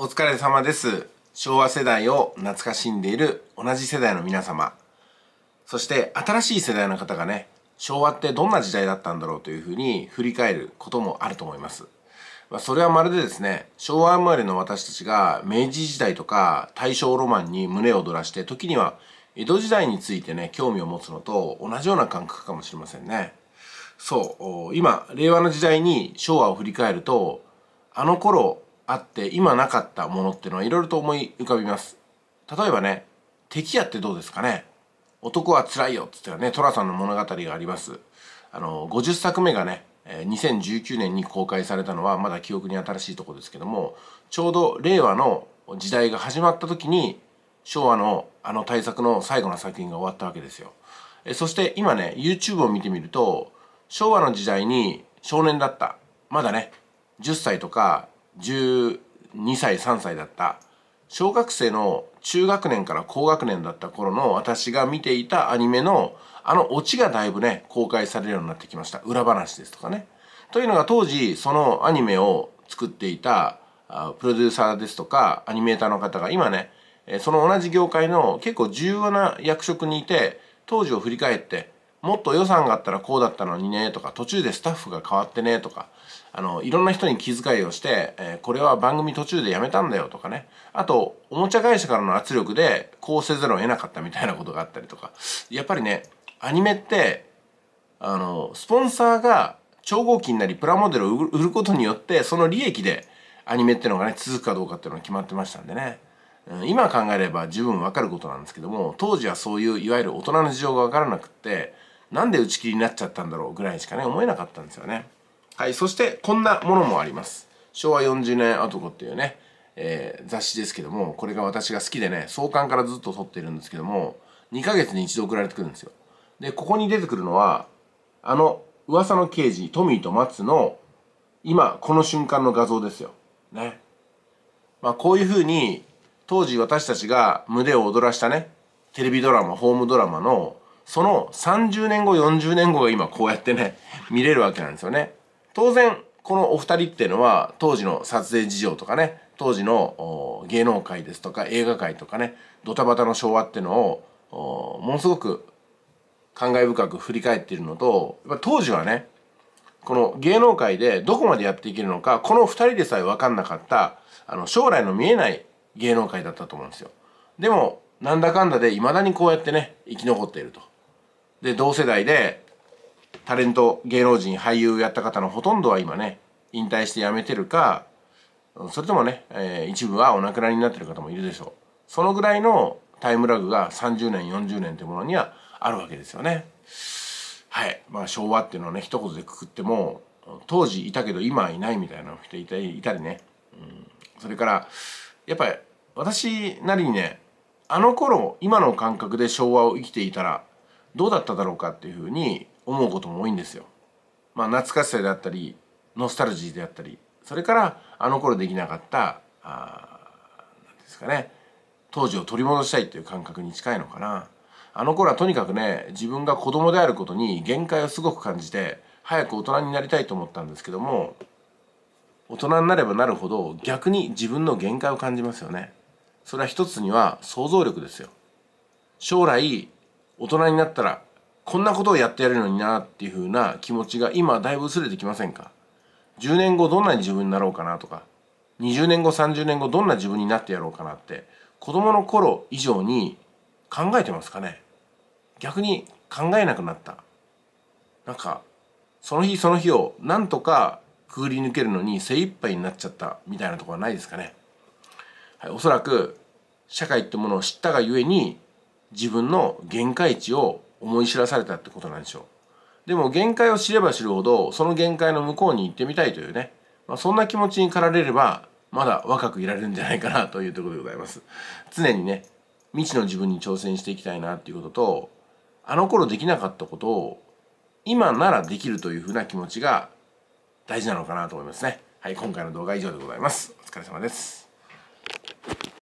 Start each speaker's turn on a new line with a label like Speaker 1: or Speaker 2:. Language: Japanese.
Speaker 1: お疲れ様です昭和世代を懐かしんでいる同じ世代の皆様そして新しい世代の方がね昭和ってどんな時代だったんだろうというふうに振り返ることもあると思いますまそれはまるでですね昭和生まれの私たちが明治時代とか大正ロマンに胸を躍らして時には江戸時代についてね興味を持つのと同じような感覚かもしれませんねそう今令和の時代に昭和を振り返るとあの頃あって今なかったものっていうのはいろいろと思い浮かびます例えばね敵やってどうですかね男は辛いよっつったらね寅さんの物語がありますあの50作目がね2019年に公開されたのはまだ記憶に新しいとこですけどもちょうど令和の時代が始まった時に昭和のあの大作の最後の作品が終わったわけですよえそして今ね YouTube を見てみると昭和の時代に少年だったまだね10歳とか12歳3歳だった小学生の中学年から高学年だった頃の私が見ていたアニメのあのオチがだいぶね公開されるようになってきました裏話ですとかね。というのが当時そのアニメを作っていたプロデューサーですとかアニメーターの方が今ねその同じ業界の結構重要な役職にいて当時を振り返ってもっと予算があったらこうだったのにねとか途中でスタッフが変わってねとかあのいろんな人に気遣いをして、えー、これは番組途中でやめたんだよとかねあとおもちゃ会社からの圧力でこうせざるを得なかったみたいなことがあったりとかやっぱりねアニメってあのスポンサーが超合金なりプラモデルを売ることによってその利益でアニメってのがね続くかどうかっていうのが決まってましたんでね。今考えれば十分わかることなんですけども当時はそういういわゆる大人の事情がわからなくってなんで打ち切りになっちゃったんだろうぐらいしかね思えなかったんですよねはいそしてこんなものもあります昭和40年男っていうね、えー、雑誌ですけどもこれが私が好きでね創刊からずっと撮ってるんですけども2ヶ月に一度送られてくるんですよでここに出てくるのはあの噂の刑事トミーと松の今この瞬間の画像ですよねまあこういうふうに当時私たちが胸を躍らしたねテレビドラマホームドラマのその30年後40年後が今こうやってね 見れるわけなんですよね当然このお二人っていうのは当時の撮影事情とかね当時の芸能界ですとか映画界とかねドタバタの昭和っていうのをものすごく感慨深く振り返っているのと当時はねこの芸能界でどこまでやっていけるのかこの2人でさえ分かんなかったあの将来の見えない芸能界だったと思うんですよでもなんだかんだで未だにこうやってね生き残っているとで同世代でタレント芸能人俳優やった方のほとんどは今ね引退して辞めてるかそれともね、えー、一部はお亡くなりになってる方もいるでしょうそのぐらいのタイムラグが30年40年というものにはあるわけですよねはいまあ昭和っていうのはね一言でくくっても当時いたけど今はいないみたいな人いたいたりね、うん、それからやっぱり私なりにねあの頃今の感覚で昭和を生きていたらどうだっただろうかっていうふうに思うことも多いんですよ。まあ、懐かしさであったりノスタルジーであったりそれからあの頃できなかったあですかね当時を取り戻したいという感覚に近いのかなあの頃はとにかくね自分が子供であることに限界をすごく感じて早く大人になりたいと思ったんですけども大人になればなるほど逆に自分の限界を感じますよねそれは一つには想像力ですよ将来大人になったらこんなことをやってやるのになっていうふうな気持ちが今だいぶ薄れてきませんか10年後どんなに自分になろうかなとか20年後30年後どんな自分になってやろうかなって子供の頃以上に考えてますかね逆に考えなくなったなんかその日その日をなんとかくぐり抜けるのに精一杯になっちゃったみたいなとこはないですかね、はい、おそらく社会ってものを知ったがゆえに自分の限界値を思い知らされたってことなんでしょうでも限界を知れば知るほどその限界の向こうに行ってみたいというね、まあ、そんな気持ちに駆られればまだ若くいられるんじゃないかなというところでございます常にね未知の自分に挑戦していきたいなっていうこととあの頃できなかったことを今ならできるというふうな気持ちが大事なのかなと思いますねはい今回の動画は以上でございますお疲れ様です